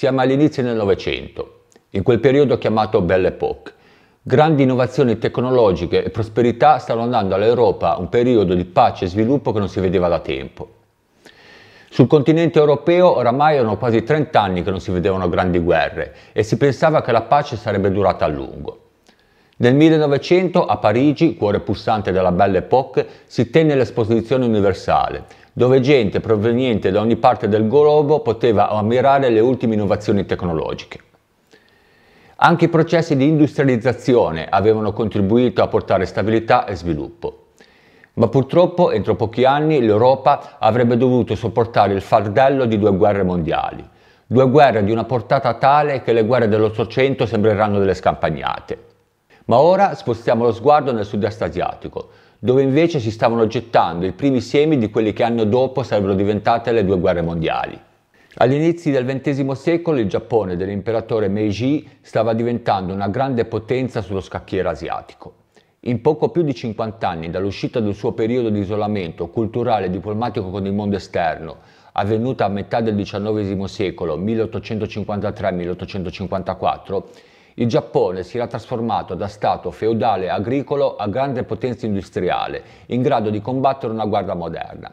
Siamo all'inizio del Novecento, in quel periodo chiamato Belle Époque. Grandi innovazioni tecnologiche e prosperità stanno dando all'Europa un periodo di pace e sviluppo che non si vedeva da tempo. Sul continente europeo oramai erano quasi 30 anni che non si vedevano grandi guerre e si pensava che la pace sarebbe durata a lungo. Nel 1900 a Parigi, cuore pulsante della Belle Époque, si tenne l'esposizione universale, dove gente proveniente da ogni parte del globo poteva ammirare le ultime innovazioni tecnologiche. Anche i processi di industrializzazione avevano contribuito a portare stabilità e sviluppo. Ma purtroppo entro pochi anni l'Europa avrebbe dovuto sopportare il fardello di due guerre mondiali, due guerre di una portata tale che le guerre dell'Ottocento sembreranno delle scampagnate. Ma ora spostiamo lo sguardo nel sud-est asiatico, dove invece si stavano gettando i primi semi di quelli che anno dopo sarebbero diventate le due guerre mondiali. Agli inizi del XX secolo il Giappone dell'imperatore Meiji stava diventando una grande potenza sullo scacchiere asiatico. In poco più di 50 anni dall'uscita del suo periodo di isolamento culturale e diplomatico con il mondo esterno, avvenuta a metà del XIX secolo, 1853-1854, il Giappone si era trasformato da stato feudale agricolo a grande potenza industriale, in grado di combattere una guerra moderna.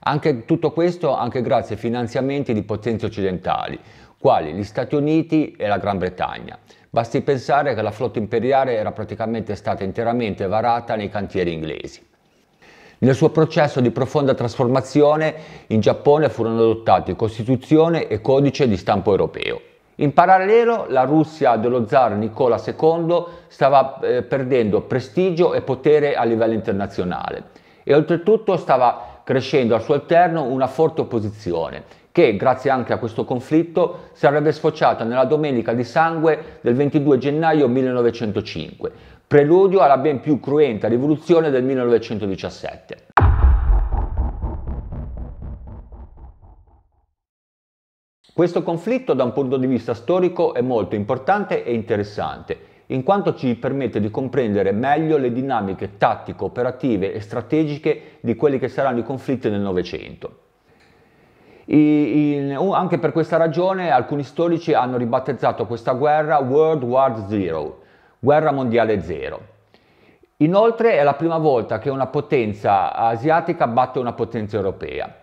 Anche, tutto questo anche grazie ai finanziamenti di potenze occidentali, quali gli Stati Uniti e la Gran Bretagna. Basti pensare che la flotta imperiale era praticamente stata interamente varata nei cantieri inglesi. Nel suo processo di profonda trasformazione in Giappone furono adottati Costituzione e Codice di stampo europeo. In parallelo la Russia dello zar Nicola II stava eh, perdendo prestigio e potere a livello internazionale e oltretutto stava crescendo al suo interno una forte opposizione che grazie anche a questo conflitto sarebbe sfociata nella domenica di sangue del 22 gennaio 1905, preludio alla ben più cruenta rivoluzione del 1917. Questo conflitto da un punto di vista storico è molto importante e interessante, in quanto ci permette di comprendere meglio le dinamiche tattico-operative e strategiche di quelli che saranno i conflitti nel Novecento. In, anche per questa ragione alcuni storici hanno ribattezzato questa guerra World War Zero, guerra mondiale zero. Inoltre è la prima volta che una potenza asiatica batte una potenza europea.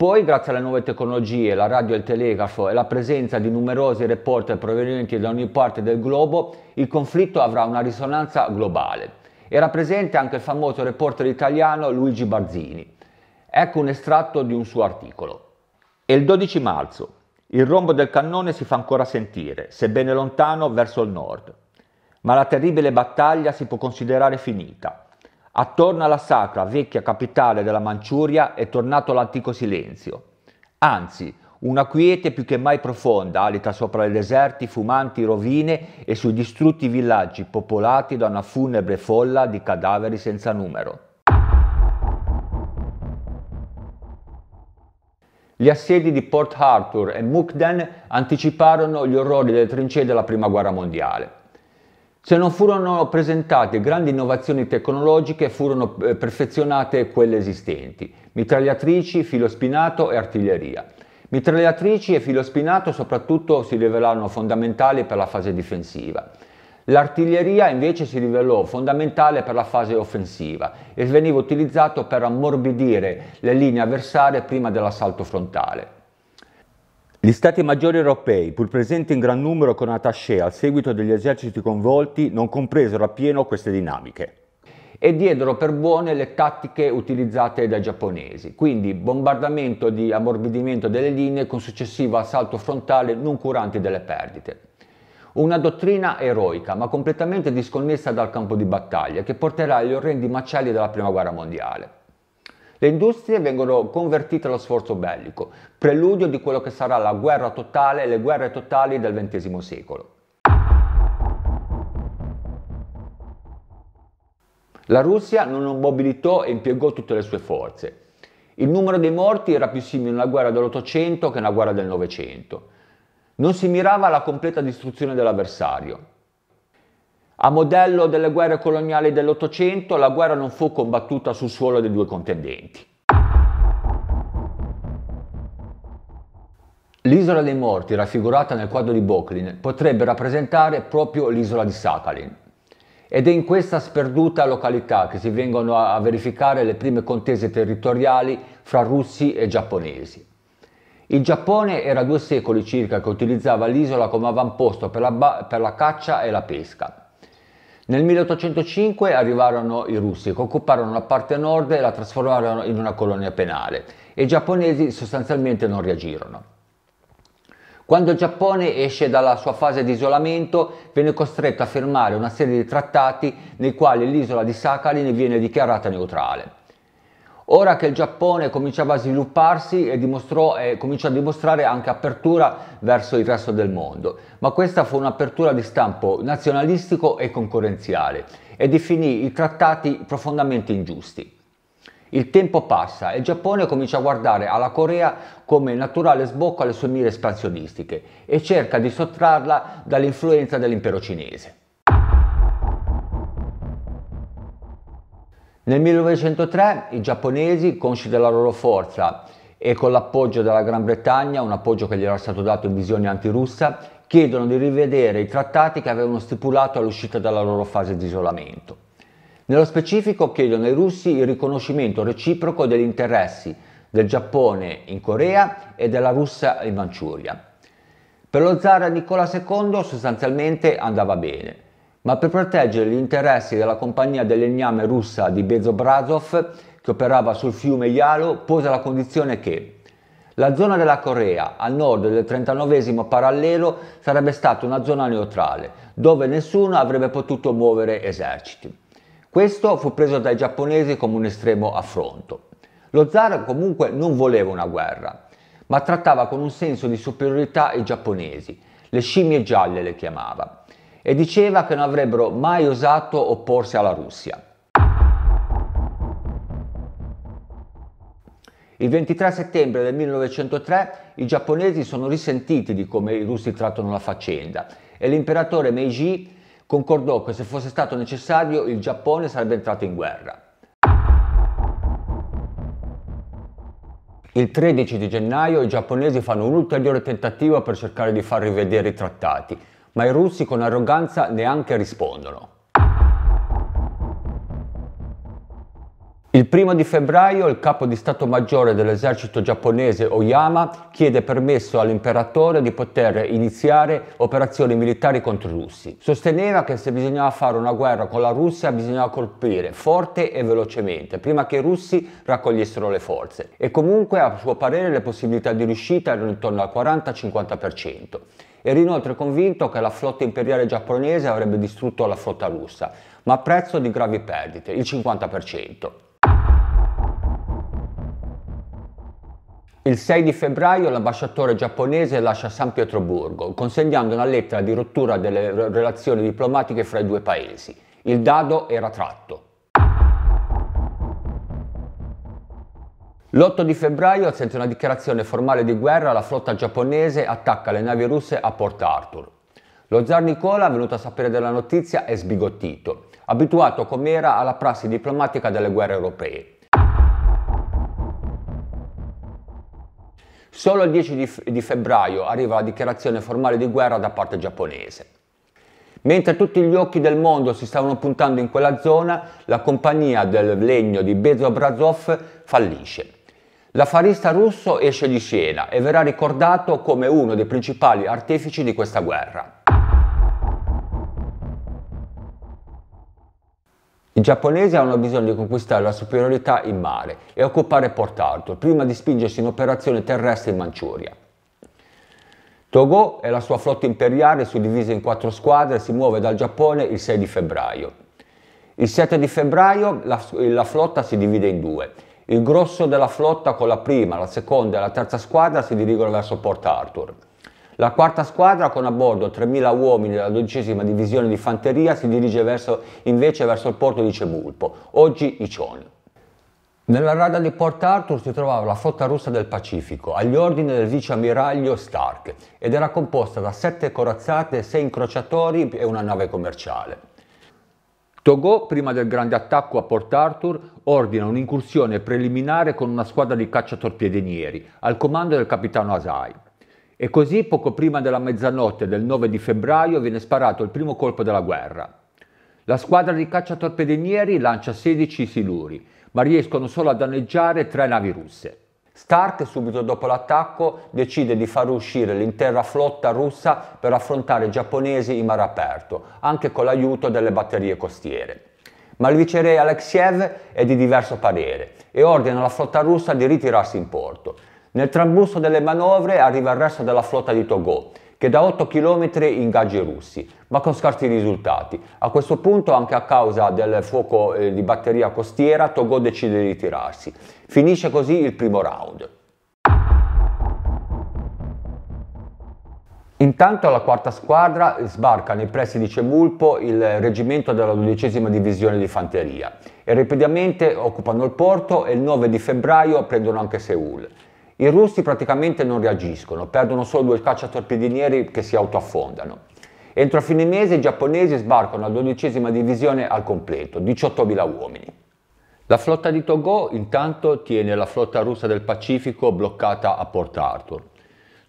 Poi, grazie alle nuove tecnologie, la radio e il telegrafo e la presenza di numerosi reporter provenienti da ogni parte del globo, il conflitto avrà una risonanza globale. Era presente anche il famoso reporter italiano Luigi Barzini. Ecco un estratto di un suo articolo. È il 12 marzo. Il rombo del cannone si fa ancora sentire, sebbene lontano, verso il nord. Ma la terribile battaglia si può considerare finita. Attorno alla sacra vecchia capitale della Manciuria è tornato l'antico silenzio. Anzi, una quiete più che mai profonda alita sopra i deserti, fumanti rovine e sui distrutti villaggi popolati da una funebre folla di cadaveri senza numero. Gli assedi di Port Arthur e Mukden anticiparono gli orrori delle trincee della Prima Guerra Mondiale. Se non furono presentate grandi innovazioni tecnologiche, furono eh, perfezionate quelle esistenti, mitragliatrici, filo spinato e artiglieria. Mitragliatrici e filo spinato soprattutto si rivelarono fondamentali per la fase difensiva. L'artiglieria invece si rivelò fondamentale per la fase offensiva e veniva utilizzato per ammorbidire le linee avversarie prima dell'assalto frontale. Gli stati maggiori europei, pur presenti in gran numero con attaché al seguito degli eserciti coinvolti, non compresero appieno queste dinamiche e diedero per buone le tattiche utilizzate dai giapponesi, quindi bombardamento di ammorbidimento delle linee con successivo assalto frontale non curanti delle perdite. Una dottrina eroica ma completamente disconnessa dal campo di battaglia che porterà agli orrendi macelli della Prima Guerra Mondiale. Le industrie vengono convertite allo sforzo bellico, preludio di quello che sarà la guerra totale e le guerre totali del XX secolo. La Russia non mobilitò e impiegò tutte le sue forze. Il numero dei morti era più simile a una guerra dell'Ottocento che a una guerra del Novecento. Non si mirava alla completa distruzione dell'avversario, a modello delle guerre coloniali dell'Ottocento, la guerra non fu combattuta sul suolo dei due contendenti. L'isola dei morti raffigurata nel quadro di Boklin, potrebbe rappresentare proprio l'isola di Sakhalin. Ed è in questa sperduta località che si vengono a verificare le prime contese territoriali fra russi e giapponesi. Il Giappone era due secoli circa che utilizzava l'isola come avamposto per la, per la caccia e la pesca. Nel 1805 arrivarono i russi che occuparono la parte nord e la trasformarono in una colonia penale e i giapponesi sostanzialmente non reagirono. Quando il Giappone esce dalla sua fase di isolamento viene costretto a firmare una serie di trattati nei quali l'isola di Sakhalin viene dichiarata neutrale. Ora che il Giappone cominciava a svilupparsi e, dimostrò, e cominciò a dimostrare anche apertura verso il resto del mondo, ma questa fu un'apertura di stampo nazionalistico e concorrenziale e definì i trattati profondamente ingiusti. Il tempo passa e il Giappone comincia a guardare alla Corea come naturale sbocco alle sue mire espansionistiche e cerca di sottrarla dall'influenza dell'impero cinese. Nel 1903 i giapponesi, consci della loro forza e con l'appoggio della Gran Bretagna, un appoggio che gli era stato dato in visione antirussa, chiedono di rivedere i trattati che avevano stipulato all'uscita dalla loro fase di isolamento. Nello specifico chiedono ai russi il riconoscimento reciproco degli interessi del Giappone in Corea e della Russia in Manciuria. Per lo zar Nicola II sostanzialmente andava bene ma per proteggere gli interessi della compagnia del legname russa di Bezobrazov che operava sul fiume Yalo pose la condizione che la zona della Corea, a nord del 39 parallelo, sarebbe stata una zona neutrale, dove nessuno avrebbe potuto muovere eserciti. Questo fu preso dai giapponesi come un estremo affronto. Lo zar comunque non voleva una guerra, ma trattava con un senso di superiorità i giapponesi, le scimmie gialle le chiamava e diceva che non avrebbero mai osato opporsi alla Russia. Il 23 settembre del 1903 i giapponesi sono risentiti di come i russi trattano la faccenda e l'imperatore Meiji concordò che se fosse stato necessario il Giappone sarebbe entrato in guerra. Il 13 di gennaio i giapponesi fanno un ulteriore tentativo per cercare di far rivedere i trattati ma i russi con arroganza neanche rispondono. Il primo di febbraio il capo di Stato Maggiore dell'esercito giapponese Oyama chiede permesso all'imperatore di poter iniziare operazioni militari contro i russi. Sosteneva che se bisognava fare una guerra con la Russia bisognava colpire forte e velocemente, prima che i russi raccogliessero le forze. E comunque a suo parere le possibilità di riuscita erano intorno al 40-50%. Era inoltre convinto che la flotta imperiale giapponese avrebbe distrutto la flotta russa, ma a prezzo di gravi perdite, il 50%. Il 6 di febbraio l'ambasciatore giapponese lascia San Pietroburgo, consegnando una lettera di rottura delle relazioni diplomatiche fra i due paesi. Il dado era tratto. L'8 di febbraio, senza una dichiarazione formale di guerra, la flotta giapponese attacca le navi russe a Port Arthur. Lo zar Nicola, venuto a sapere della notizia, è sbigottito, abituato com'era alla prassi diplomatica delle guerre europee. Solo il 10 di, febbraio arriva la dichiarazione formale di guerra da parte giapponese. Mentre tutti gli occhi del mondo si stavano puntando in quella zona, la compagnia del legno di Bezobrazov fallisce. L'affarista russo esce di scena e verrà ricordato come uno dei principali artefici di questa guerra. I giapponesi hanno bisogno di conquistare la superiorità in mare e occupare Port Arthur prima di spingersi in operazione terrestre in Manciuria. Togo e la sua flotta imperiale, suddivisa in quattro squadre, si muove dal Giappone il 6 febbraio. Il 7 febbraio la, la flotta si divide in due il grosso della flotta con la prima, la seconda e la terza squadra si dirigono verso Port Arthur. La quarta squadra, con a bordo 3.000 uomini della dodicesima divisione di fanteria, si dirige verso, invece verso il porto di Cemulpo, oggi Icione. Nella rada di Port Arthur si trovava la flotta russa del Pacifico, agli ordini del vice ammiraglio Stark, ed era composta da sette corazzate, sei incrociatori e una nave commerciale. Togo, prima del grande attacco a Port Arthur, ordina un'incursione preliminare con una squadra di cacciatorpedinieri al comando del capitano Asai. E così, poco prima della mezzanotte del 9 di febbraio, viene sparato il primo colpo della guerra. La squadra di cacciatorpedinieri lancia 16 siluri, ma riescono solo a danneggiare tre navi russe. Stark, subito dopo l'attacco, decide di far uscire l'intera flotta russa per affrontare i giapponesi in mare aperto, anche con l'aiuto delle batterie costiere. Ma il viceré Alexiev è di diverso parere e ordina alla flotta russa di ritirarsi in porto. Nel trambusto delle manovre arriva il resto della flotta di Togo, che da 8 km ingaggi russi, ma con scarsi risultati. A questo punto, anche a causa del fuoco eh, di batteria costiera, Togo decide di ritirarsi. Finisce così il primo round. Intanto la quarta squadra sbarca nei pressi di Cemulpo il reggimento della dodicesima divisione di fanteria e rapidamente occupano il porto e il 9 di febbraio prendono anche Seul. I russi praticamente non reagiscono, perdono solo due cacciatorpedinieri che si autoaffondano. Entro a fine mese i giapponesi sbarcano la dodicesima divisione al completo, 18.000 uomini. La flotta di Togo intanto tiene la flotta russa del Pacifico bloccata a Port Arthur.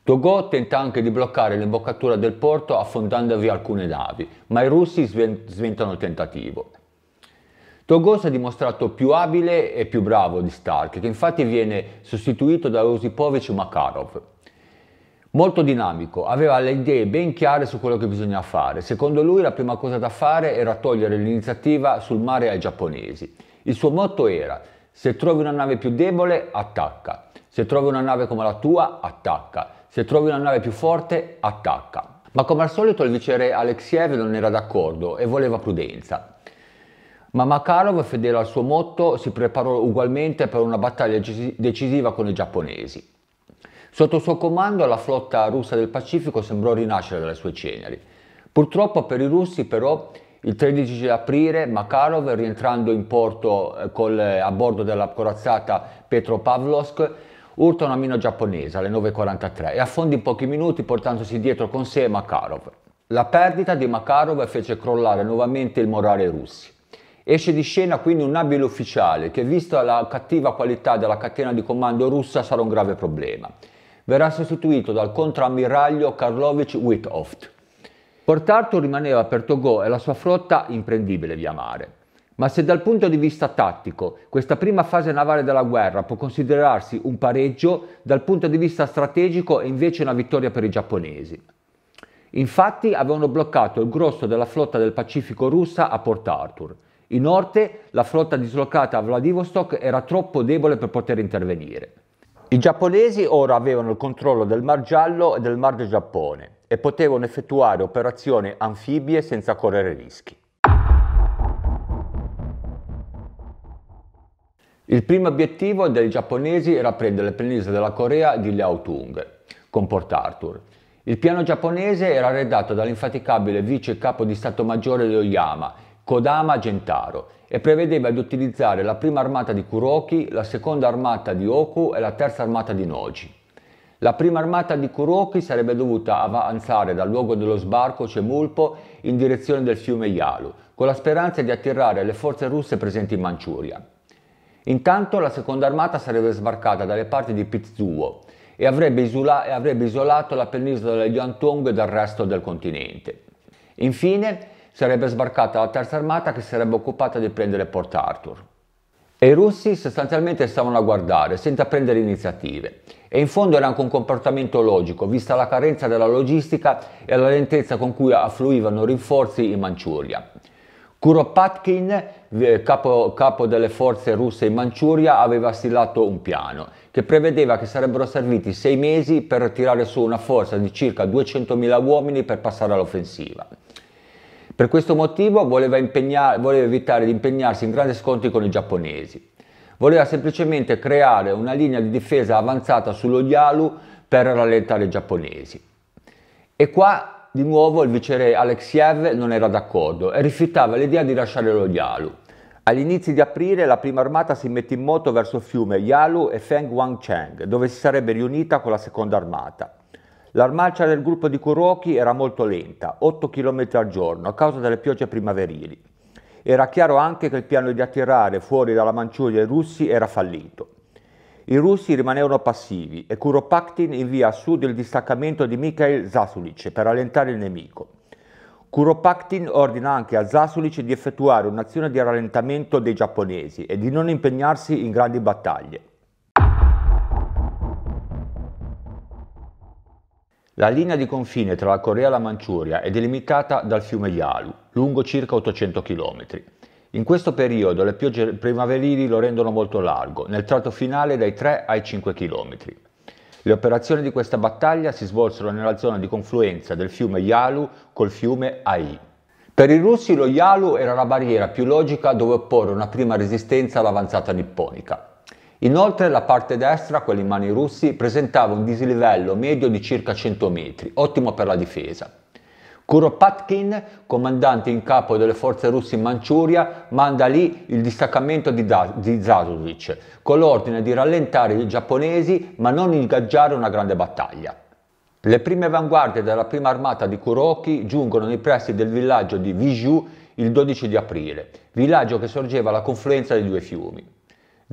Togo tenta anche di bloccare l'imboccatura del porto affondandovi alcune navi, ma i russi sventano il tentativo Togo si è dimostrato più abile e più bravo di Stark, che infatti viene sostituito da Osipovic Makarov. Molto dinamico, aveva le idee ben chiare su quello che bisogna fare. Secondo lui la prima cosa da fare era togliere l'iniziativa sul mare ai giapponesi. Il suo motto era se trovi una nave più debole, attacca. Se trovi una nave come la tua, attacca. Se trovi una nave più forte, attacca. Ma come al solito il viceré Alexiev non era d'accordo e voleva prudenza ma Makarov, fedele al suo motto, si preparò ugualmente per una battaglia decisiva con i giapponesi. Sotto il suo comando la flotta russa del Pacifico sembrò rinascere dalle sue ceneri. Purtroppo per i russi però il 13 aprile Makarov, rientrando in porto eh, col, eh, a bordo della corazzata Petropavlovsk, urta una mina giapponese alle 9.43 e affonda in pochi minuti portandosi dietro con sé Makarov. La perdita di Makarov fece crollare nuovamente il morale russi. Esce di scena quindi un abile ufficiale che vista la cattiva qualità della catena di comando russa sarà un grave problema. Verrà sostituito dal contrammiraglio Karlovich Withoft. Port Arthur rimaneva per Togo e la sua flotta imprendibile via mare. Ma se dal punto di vista tattico questa prima fase navale della guerra può considerarsi un pareggio, dal punto di vista strategico è invece una vittoria per i giapponesi. Infatti avevano bloccato il grosso della flotta del Pacifico russa a Port Arthur in Orte la flotta dislocata a Vladivostok era troppo debole per poter intervenire. I giapponesi ora avevano il controllo del Mar Giallo e del Mar del Giappone e potevano effettuare operazioni anfibie senza correre rischi. Il primo obiettivo dei giapponesi era prendere le penisole della Corea di Tung con Port Arthur. Il piano giapponese era redatto dall'infaticabile vice capo di Stato Maggiore di Oyama Kodama Gentaro e prevedeva di utilizzare la prima armata di Kuroki, la seconda armata di Oku e la terza armata di Noji. La prima armata di Kuroki sarebbe dovuta avanzare dal luogo dello sbarco Cemulpo in direzione del fiume Yalu, con la speranza di attirare le forze russe presenti in Manciuria. Intanto la seconda armata sarebbe sbarcata dalle parti di Pizzuo e avrebbe, isola- e avrebbe isolato la penisola di Yantong dal resto del continente. Infine, sarebbe sbarcata la terza armata che sarebbe occupata di prendere Port Arthur. E i russi sostanzialmente stavano a guardare, senza prendere iniziative. E in fondo era anche un comportamento logico, vista la carenza della logistica e la lentezza con cui affluivano rinforzi in Manciuria. Kuropatkin, eh, capo, capo, delle forze russe in Manciuria, aveva stilato un piano che prevedeva che sarebbero serviti sei mesi per tirare su una forza di circa 200.000 uomini per passare all'offensiva. Per questo motivo voleva, voleva evitare di impegnarsi in grandi scontri con i giapponesi. Voleva semplicemente creare una linea di difesa avanzata sullo Yalu per rallentare i giapponesi. E qua di nuovo il viceré Alexiev non era d'accordo e rifiutava l'idea di lasciare lo Yalu. All'inizio di aprile la prima armata si mette in moto verso il fiume Yalu e Feng Wangcheng, dove si sarebbe riunita con la seconda armata. L'armarcia del gruppo di Kuroki era molto lenta, 8 km al giorno, a causa delle piogge primaverili. Era chiaro anche che il piano di attirare fuori dalla Manciuria i russi era fallito. I russi rimanevano passivi e Kuropaktin invia a sud il distaccamento di Mikhail Zasulic per allentare il nemico. Kuropaktin ordina anche a Zasulic di effettuare un'azione di rallentamento dei giapponesi e di non impegnarsi in grandi battaglie. La linea di confine tra la Corea e la Manciuria è delimitata dal fiume Yalu, lungo circa 800 km. In questo periodo le piogge primaverili lo rendono molto largo, nel tratto finale dai 3 ai 5 km. Le operazioni di questa battaglia si svolsero nella zona di confluenza del fiume Yalu col fiume Ai. Per i russi lo Yalu era la barriera più logica dove opporre una prima resistenza all'avanzata nipponica. Inoltre la parte destra, quella in mani russi, presentava un dislivello medio di circa 100 metri, ottimo per la difesa. Kuropatkin, comandante in capo delle forze russe in Manciuria, manda lì il distaccamento di, da- di Zazovic, con l'ordine di rallentare i giapponesi ma non ingaggiare una grande battaglia. Le prime avanguardie della prima armata di Kuroki giungono nei pressi del villaggio di Viju il 12 di aprile, villaggio che sorgeva alla confluenza dei due fiumi.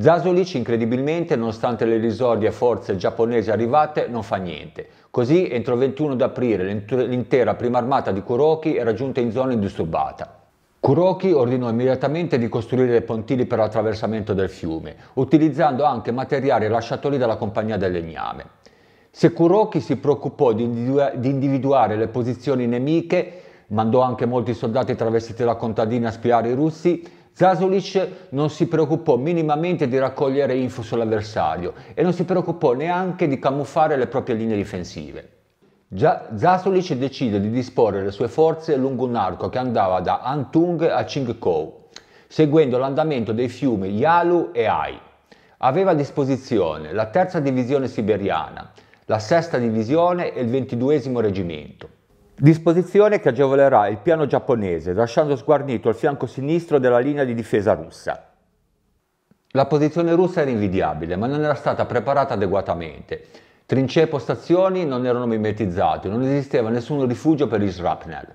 Zasulic incredibilmente, nonostante le risorghe forze giapponesi arrivate, non fa niente. Così entro il 21 d'aprile, l'intera prima armata di Kuroki era giunta in zona indisturbata. Kuroki ordinò immediatamente di costruire pontili per l'attraversamento del fiume, utilizzando anche materiali lasciati lì dalla compagnia del legname. Se Kuroki si preoccupò di, individua di individuare le posizioni nemiche, mandò anche molti soldati travestiti da contadini a spiare i russi, Zasulic non si preoccupò minimamente di raccogliere info sull'avversario e non si preoccupò neanche di camuffare le proprie linee difensive. Già Zasulic decide di disporre le sue forze lungo un arco che andava da Antung a Qingkou, seguendo l'andamento dei fiumi Yalu e Ai. Aveva a disposizione la terza divisione siberiana, la sesta divisione e il ventiduesimo reggimento. Disposizione che agevolerà il piano giapponese, lasciando sguarnito il fianco sinistro della linea di difesa russa. La posizione russa era invidiabile, ma non era stata preparata adeguatamente. Trincee e postazioni non erano mimetizzate, non esisteva nessun rifugio per gli shrapnel.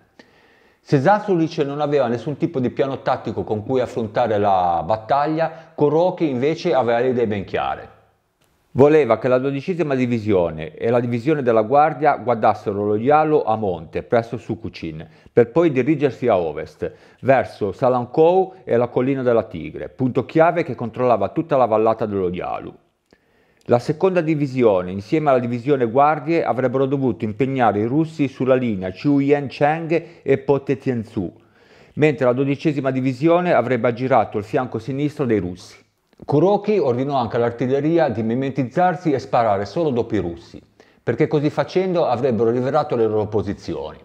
Se Zasulic non aveva nessun tipo di piano tattico con cui affrontare la battaglia, Kuroki invece aveva le idee ben chiare. Voleva che la dodicesima divisione e la divisione della Guardia guardassero lo Ialo a monte, presso Sukucin, per poi dirigersi a ovest, verso Salankou e la collina della Tigre, punto chiave che controllava tutta la vallata dello Ialo. La seconda divisione, insieme alla divisione Guardie, avrebbero dovuto impegnare i russi sulla linea Chuyen-Cheng e Potetienzu, mentre la dodicesima divisione avrebbe aggirato il fianco sinistro dei russi. Kuroki ordinò anche all'artiglieria di mimetizzarsi e sparare solo dopo i russi, perché così facendo avrebbero rivelato le loro posizioni.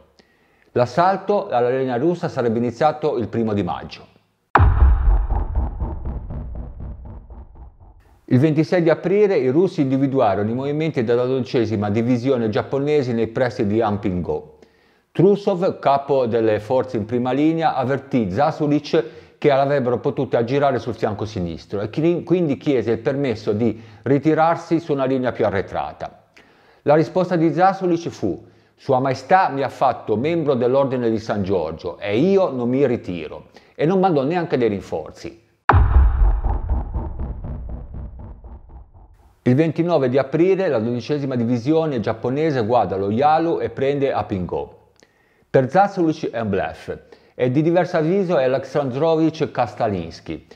L'assalto alla linea russa sarebbe iniziato il primo di maggio. Il 26 di aprile i russi individuarono i movimenti della dodicesima divisione giapponese nei pressi di Ampingo. Trusov, capo delle forze in prima linea, avvertì Zasulic che l'avrebbero potuto aggirare sul fianco sinistro e quindi chiese il permesso di ritirarsi su una linea più arretrata. La risposta di Zasoli fu sua Maestà mi ha fatto membro dell'Ordine di San Giorgio e io non mi ritiro e non mandò neanche dei rinforzi. Il 29 di aprile la dodicesima divisione giapponese guarda lo Yalu e prende Apingo. Per Zasoluc è un bluff e di diverso avviso è Aleksandrovich Kastalinsky,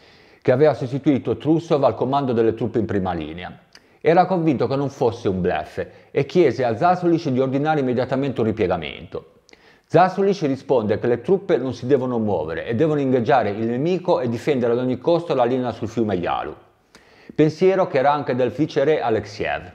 che aveva sostituito Trusov al comando delle truppe in prima linea. Era convinto che non fosse un blef e chiese a Zasulic di ordinare immediatamente un ripiegamento. Zasulic risponde che le truppe non si devono muovere e devono ingaggiare il nemico e difendere ad ogni costo la linea sul fiume Yalu. Pensiero che era anche del vice re Alexiev.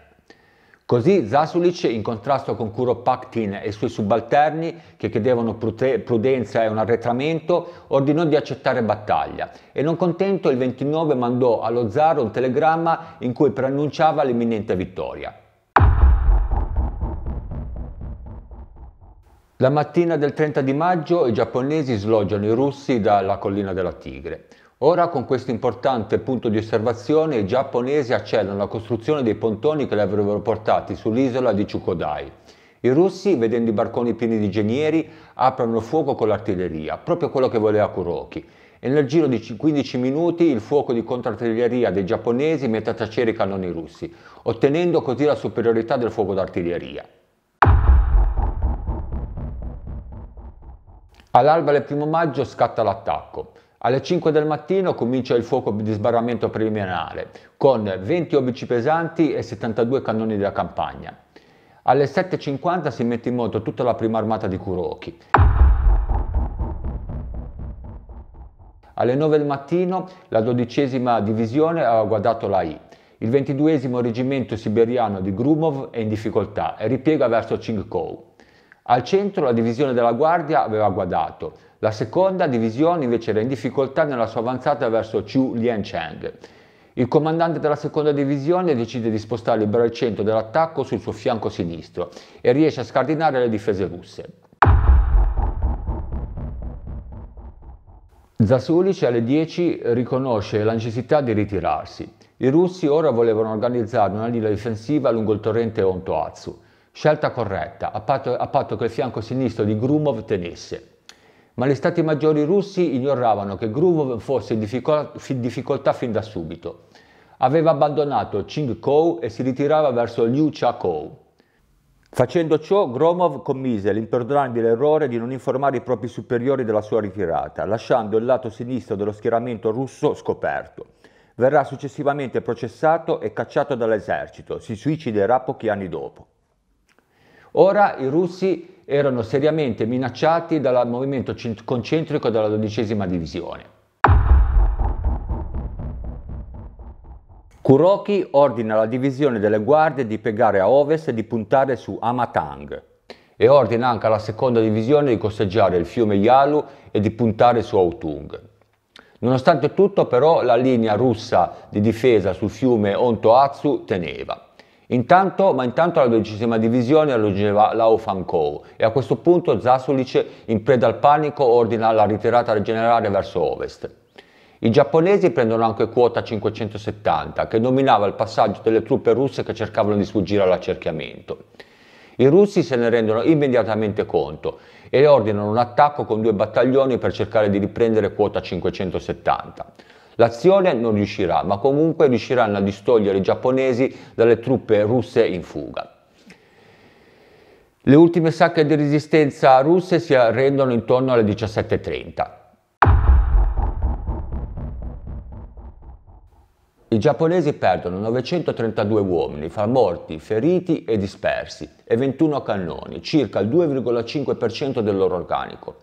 Così Zasulic in contrasto con Kuropaktin e i suoi subalterni che chiedevano prudenza e un arretramento ordinò di accettare battaglia e non contento il 29 mandò allo zar un telegramma in cui preannunciava l'imminente vittoria. La mattina del 30 di maggio i giapponesi sloggiano i russi dalla collina della Tigre. Ora con questo importante punto di osservazione i giapponesi accelerano la costruzione dei pontoni che li avrebbero portati sull'isola di Chukodai. I russi, vedendo i barconi pieni di ingegneri, aprono fuoco con l'artiglieria, proprio quello che voleva Kuroki. E nel giro di 15 minuti il fuoco di contrartiglieria dei giapponesi mette a tacere i cannoni russi, ottenendo così la superiorità del fuoco d'artiglieria. All'alba del primo maggio scatta l'attacco. Alle 5 del mattino comincia il fuoco di sbarramento preliminare con 20 obici pesanti e 72 cannoni della campagna. Alle 7.50 si mette in moto tutta la prima armata di Kuroki. Alle 9 del mattino la dodicesima divisione ha guardato la I. Il 22 reggimento siberiano di Grumov è in difficoltà e ripiega verso Chingkou. Al centro la divisione della guardia aveva guardato, la seconda divisione invece era in difficoltà nella sua avanzata verso Chu Liancheng. Il comandante della seconda divisione decide di spostare il baricentro dell'attacco sul suo fianco sinistro e riesce a scardinare le difese russe. Zasulic cioè alle 10 riconosce la necessità di ritirarsi. I russi ora volevano organizzare una linea difensiva lungo il torrente Ontoazu, scelta corretta, a patto, a patto che il fianco sinistro di Grumov tenesse ma gli stati maggiori russi ignoravano che Gruvov fosse in difficoltà fin da subito. Aveva abbandonato Ching Kou e si ritirava verso Liu Chakou. Facendo ciò, Gromov commise l'imperdonabile errore di non informare i propri superiori della sua ritirata, lasciando il lato sinistro dello schieramento russo scoperto. Verrà successivamente processato e cacciato dall'esercito, si suiciderà pochi anni dopo. Ora i russi erano seriamente minacciati dal movimento concentrico della dodicesima divisione. Kuroki ordina alla divisione delle guardie di piegare a ovest e di puntare su Amatang e ordina anche alla seconda divisione di costeggiare il fiume Yalu e di puntare su Autung. Nonostante tutto però la linea russa di difesa sul fiume Ontoazu teneva. Intanto, ma intanto la dodicesima divisione raggiungeva l'Aufankow e a questo punto Zasulic, in preda al panico, ordina la ritirata generale verso ovest. I giapponesi prendono anche quota 570, che nominava il passaggio delle truppe russe che cercavano di sfuggire all'accerchiamento. I russi se ne rendono immediatamente conto e ordinano un attacco con due battaglioni per cercare di riprendere quota 570. L'azione non riuscirà, ma comunque riusciranno a distogliere i giapponesi dalle truppe russe in fuga. Le ultime sacche di resistenza russe si arrendono intorno alle 17.30. I giapponesi perdono 932 uomini, fra morti, feriti e dispersi, e 21 cannoni, circa il 2,5% del loro organico.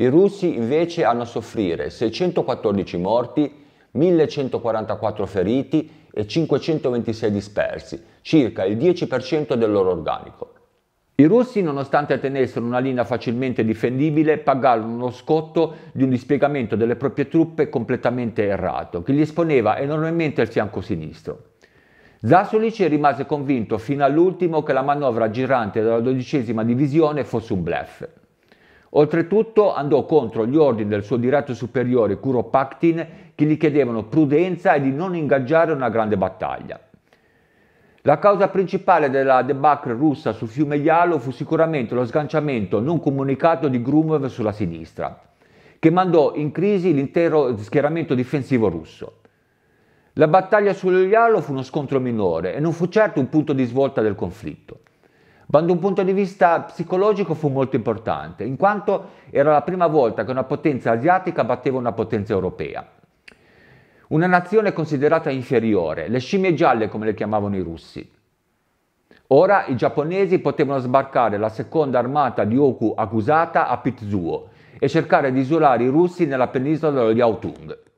I russi invece hanno a soffrire 614 morti, 1144 feriti e 526 dispersi, circa il 10% del loro organico. I russi, nonostante tenessero una linea facilmente difendibile, pagarono lo scotto di un dispiegamento delle proprie truppe completamente errato, che gli esponeva enormemente il fianco sinistro. Zasulic rimase convinto fino all'ultimo che la manovra girante della dodicesima divisione fosse un blef. Oltretutto andò contro gli ordini del suo diretto superiore Curopactin che gli chiedevano prudenza e di non ingaggiare una grande battaglia. La causa principale della debacle russa sul fiume Ialo fu sicuramente lo sganciamento non comunicato di Grumov sulla sinistra, che mandò in crisi l'intero schieramento difensivo russo. La battaglia sullo Ialo fu uno scontro minore e non fu certo un punto di svolta del conflitto ma da un punto di vista psicologico fu molto importante, in quanto era la prima volta che una potenza asiatica batteva una potenza europea. Una nazione considerata inferiore, le scimmie gialle come le chiamavano i russi. Ora i giapponesi potevano sbarcare la seconda armata di Oku accusata a Pitzuo e cercare di isolare i russi nella penisola dello Liaotung.